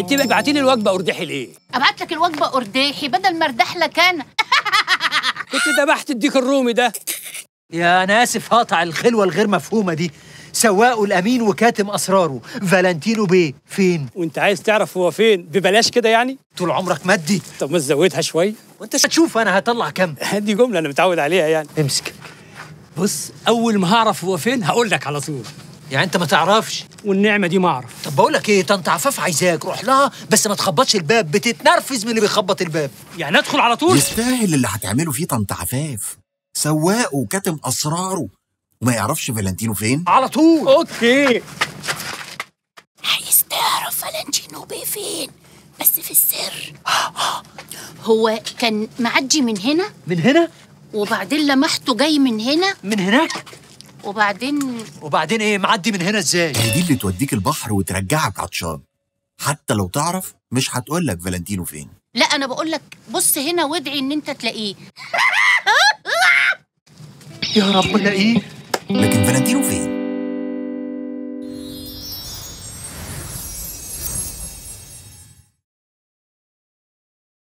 انت بتبعتي لي الوجبه ارداحي ليه ابعت لك الوجبه ارداحي بدل ما اردح لك انا كنت ذبحت الديك الرومي ده يا انا اسف هقطع الخلوه الغير مفهومه دي سواقه الامين وكاتم اسراره فالنتينو بيه فين وانت عايز تعرف هو فين ببلاش كده يعني طول عمرك مادي طب ما تزودها شوي وانت هتشوف انا هطلع كم؟ دي جمله انا متعود عليها يعني امسك بص اول ما هعرف هو فين هقول لك على طول يعني انت ما تعرفش والنعمه دي ما اعرف طب بقول لك ايه طنط عفاف عايزاك روح لها بس ما تخبطش الباب بتتنرفز من اللي بيخبط الباب يعني ادخل على طول يستاهل اللي هتعمله فيه طنط عفاف سواق وكاتم اسراره وما يعرفش فالنتينو فين على طول اوكي عايز تعرف فالنتينو بيه فين بس في السر هو كان معدي من هنا من هنا وبعدين لمحته جاي من هنا من هناك وبعدين وبعدين ايه معدي من هنا ازاي هي دي اللي توديك البحر وترجعك عطشان حتى لو تعرف مش هتقول لك فالنتينو فين لا انا بقول لك بص هنا وادعي ان انت تلاقيه يا رب الاقيه لكن فالنتينو فين